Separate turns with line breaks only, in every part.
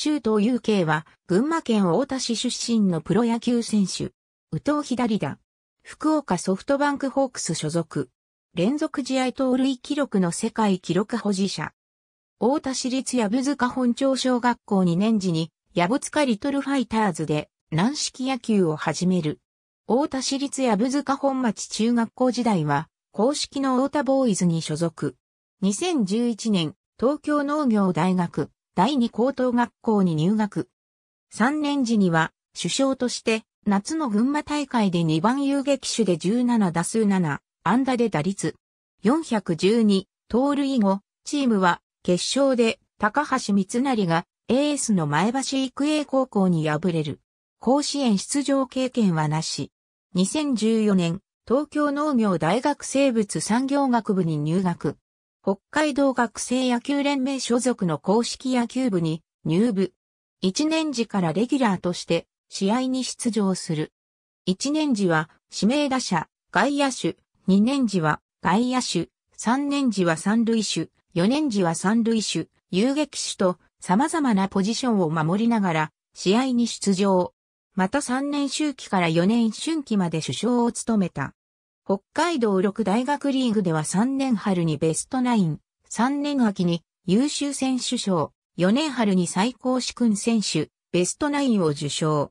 周東 u 慶は、群馬県太田市出身のプロ野球選手。宇藤左田、福岡ソフトバンクホークス所属。連続試合盗塁記録の世界記録保持者。大田市立矢部塚本町小学校2年時に、矢部塚リトルファイターズで軟式野球を始める。大田市立矢部塚本町中学校時代は、公式の大田ボーイズに所属。2011年、東京農業大学、第二高等学校に入学。3年時には、首相として、夏の群馬大会で2番遊撃手で17打数7、安打で打率。412、盗塁後、チームは、決勝で、高橋光成が、エースの前橋育英高校に敗れる。甲子園出場経験はなし。2014年、東京農業大学生物産業学部に入学。北海道学生野球連盟所属の公式野球部に入部。一年時からレギュラーとして試合に出場する。一年時は指名打者、外野手、二年時は外野手、三年時は三塁手、四年時は三塁手、遊撃手と様々なポジションを守りながら試合に出場。また3年周期から4年春期まで首相を務めた。北海道六大学リーグでは3年春にベストナイン、3年秋に優秀選手賞、4年春に最高主君選手、ベストナインを受賞。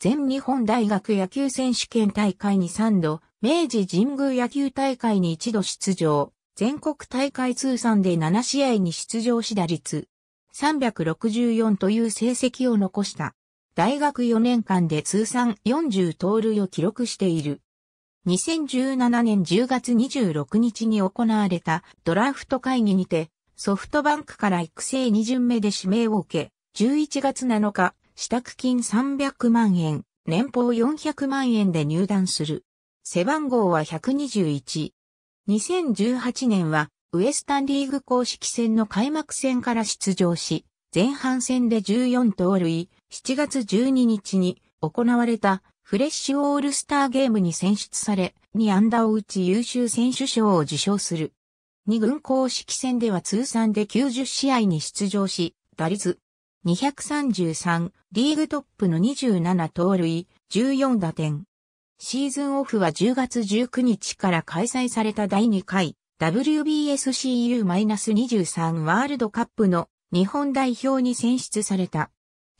全日本大学野球選手権大会に3度、明治神宮野球大会に1度出場、全国大会通算で7試合に出場し打率364という成績を残した。大学4年間で通算40盗塁を記録している。2017年10月26日に行われたドラフト会議にて、ソフトバンクから育成2巡目で指名を受け、11月7日、支度金300万円、年俸400万円で入団する。背番号は121。2018年は、ウエスタンリーグ公式戦の開幕戦から出場し、前半戦で14盗塁、7月12日に行われたフレッシュオールスターゲームに選出され、2安打を打ち優秀選手賞を受賞する。2軍公式戦では通算で90試合に出場し、打率233、リーグトップの27盗塁、14打点。シーズンオフは10月19日から開催された第2回 WBSCU-23 ワールドカップの日本代表に選出された。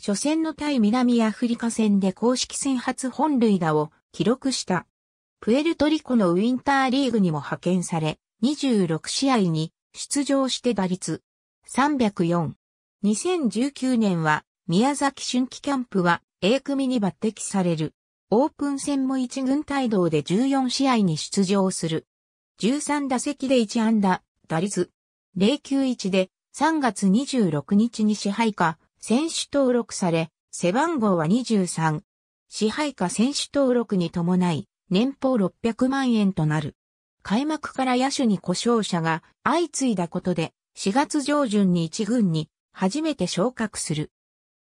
初戦の対南アフリカ戦で公式戦初本塁打を記録した。プエルトリコのウィンターリーグにも派遣され、26試合に出場して打率304。2019年は宮崎春季キャンプは A 組に抜擢される。オープン戦も1軍帯同で14試合に出場する。13打席で1安打、打率091で3月26日に支配下選手登録され、背番号は23。支配下選手登録に伴い、年俸600万円となる。開幕から野手に故障者が相次いだことで、4月上旬に1軍に初めて昇格する。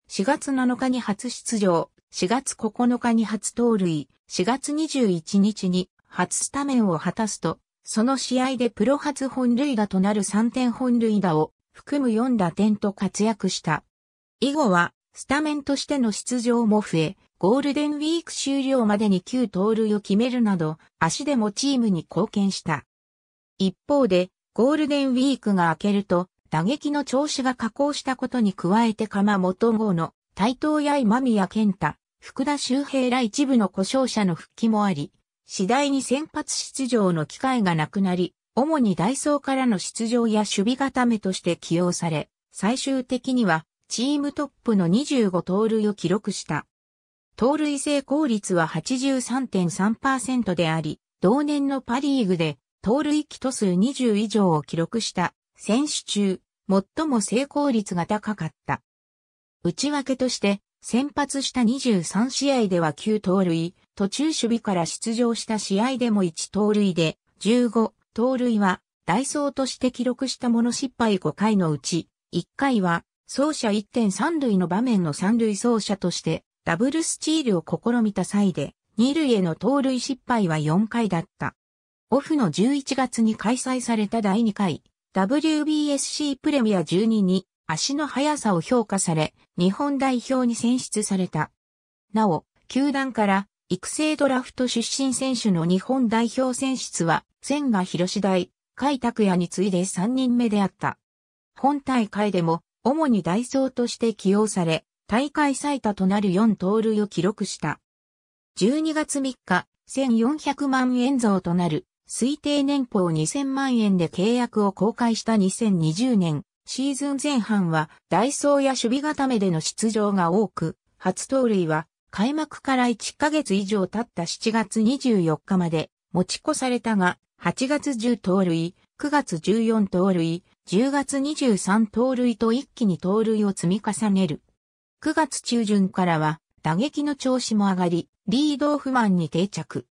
4月7日に初出場、4月9日に初盗塁、4月21日に初スタメンを果たすと、その試合でプロ初本塁打となる3点本塁打を含む4打点と活躍した。以後は、スタメンとしての出場も増え、ゴールデンウィーク終了までに9盗塁を決めるなど、足でもチームに貢献した。一方で、ゴールデンウィークが明けると、打撃の調子が下降したことに加えて鎌本号の台東や今宮健太、福田周平ら一部の故障者の復帰もあり、次第に先発出場の機会がなくなり、主にダイソーからの出場や守備固めとして起用され、最終的にはチームトップの25盗塁を記録した。盗塁成功率は83.3%であり、同年のパリーグで盗塁期ト数20以上を記録した選手中、最も成功率が高かった。内訳として、先発した23試合では9盗塁、途中守備から出場した試合でも1盗塁で、15盗塁は、ダイソーとして記録したもの失敗5回のうち、1回は、走者1.3塁の場面の3塁走者としてダブルスチールを試みた際で2塁への盗塁失敗は4回だった。オフの11月に開催された第2回 WBSC プレミア12に足の速さを評価され日本代表に選出された。なお、球団から育成ドラフト出身選手の日本代表選出は千賀広志大、海拓也に次いで3人目であった。本大会でも主にダイソーとして起用され、大会最多となる4盗塁を記録した。12月3日、1400万円増となる推定年俸2000万円で契約を公開した2020年、シーズン前半はダイソーや守備固めでの出場が多く、初盗塁は開幕から1ヶ月以上経った7月24日まで持ち越されたが、8月10盗塁、9月14盗塁、10月23盗塁と一気に盗塁を積み重ねる。9月中旬からは打撃の調子も上がり、リードオフマンに定着。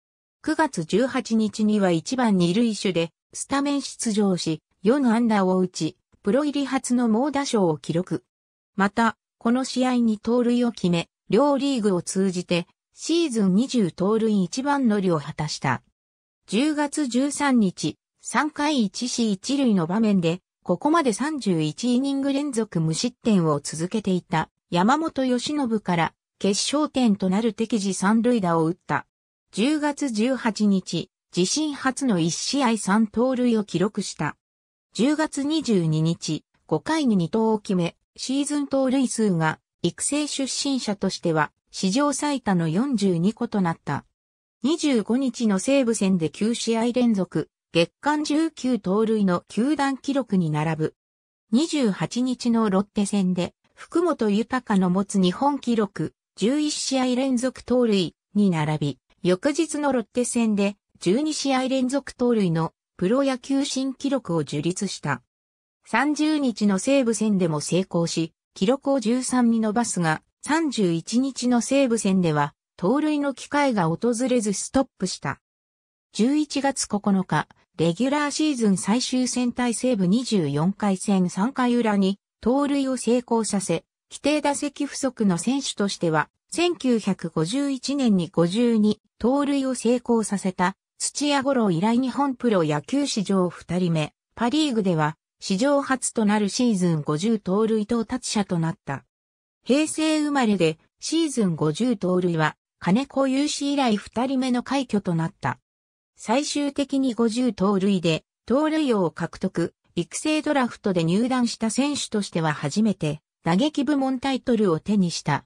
9月18日には1番二塁手でスタメン出場し、4ダーを打ち、プロ入り初の猛打賞を記録。また、この試合に盗塁を決め、両リーグを通じて、シーズン20盗塁一番乗りを果たした。10月13日、3回1死1塁の場面で、ここまで31イニング連続無失点を続けていた山本義信から決勝点となる敵時三塁打を打った。10月18日、自身初の1試合3盗塁を記録した。10月22日、5回に2投を決め、シーズン盗塁数が育成出身者としては史上最多の42個となった。25日の西武戦で9試合連続、月間19盗塁の球団記録に並ぶ。28日のロッテ戦で、福本豊の持つ日本記録、11試合連続盗塁に並び、翌日のロッテ戦で、12試合連続盗塁のプロ野球新記録を樹立した。30日の西武戦でも成功し、記録を13に伸ばすが、31日の西武戦では、盗塁の機会が訪れずストップした。11月9日、レギュラーシーズン最終戦対西部24回戦3回裏に盗塁を成功させ、規定打席不足の選手としては、1951年に52盗塁を成功させた土屋五郎以来日本プロ野球史上2人目、パリーグでは史上初となるシーズン50盗塁到達者となった。平成生まれでシーズン50盗塁は金子優志以来二人目の快挙となった。最終的に50盗塁で、盗塁王を獲得、育成ドラフトで入団した選手としては初めて、打撃部門タイトルを手にした。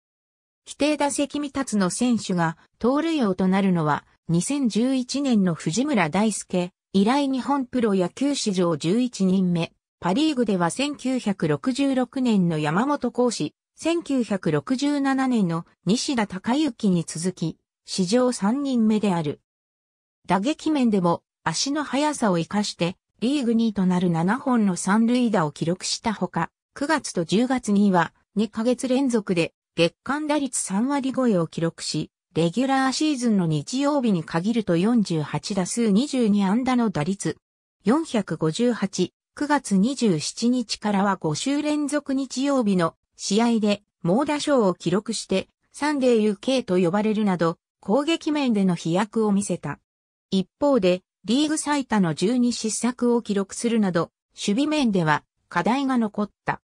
規定打席未達の選手が、盗塁王となるのは、2011年の藤村大輔、以来日本プロ野球史上11人目、パリーグでは1966年の山本講師、1967年の西田隆之に続き、史上3人目である。打撃面でも足の速さを活かしてリーグ2位となる7本の三塁打を記録したほか、9月と10月には2ヶ月連続で月間打率3割超えを記録し、レギュラーシーズンの日曜日に限ると48打数22安打の打率458、9月27日からは5週連続日曜日の試合で猛打賞を記録してサンデー UK と呼ばれるなど攻撃面での飛躍を見せた。一方でリーグ最多の12失策を記録するなど守備面では課題が残った。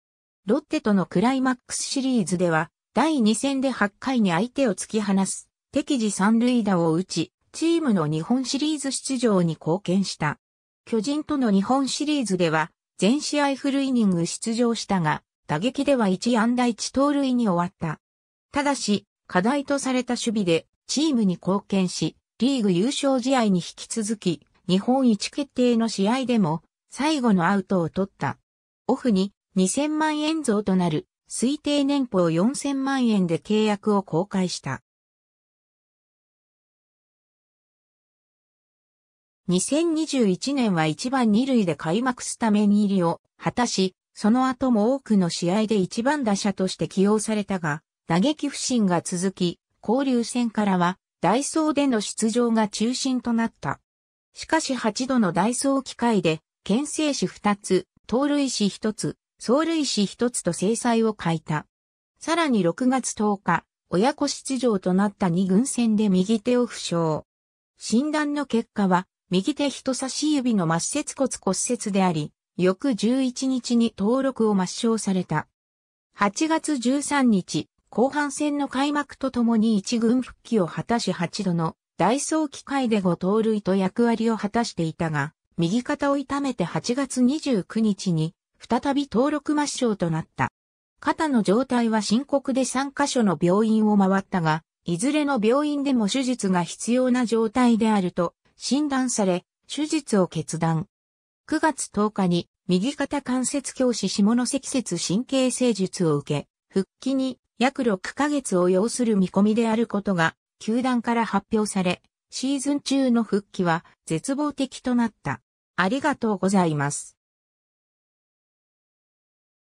ロッテとのクライマックスシリーズでは第2戦で8回に相手を突き放す敵時三塁打を打ちチームの日本シリーズ出場に貢献した。巨人との日本シリーズでは全試合フルイニング出場したが、打撃では1安打1盗塁に終わった。ただし、課題とされた守備でチームに貢献し、リーグ優勝試合に引き続き、日本一決定の試合でも最後のアウトを取った。オフに2000万円増となる推定年俸4000万円で契約を公開した。2021年は1番2塁で開幕スタメン入りを果たし、その後も多くの試合で一番打者として起用されたが、打撃不振が続き、交流戦からは、ダイソーでの出場が中心となった。しかし8度のダイソー機会で、牽制士2つ、盗塁士1つ、走塁士1つと制裁を欠いた。さらに6月10日、親子出場となった2軍戦で右手を負傷。診断の結果は、右手人差し指の末節骨骨折であり、翌11日に登録を抹消された。8月13日、後半戦の開幕とともに一軍復帰を果たし8度のダイソー機会で5盗塁と役割を果たしていたが、右肩を痛めて8月29日に再び登録抹消となった。肩の状態は深刻で3カ所の病院を回ったが、いずれの病院でも手術が必要な状態であると診断され、手術を決断。9月10日に右肩関節教師下関節神経性術を受け、復帰に約6ヶ月を要する見込みであることが、球団から発表され、シーズン中の復帰は絶望的となった。ありがとうございます。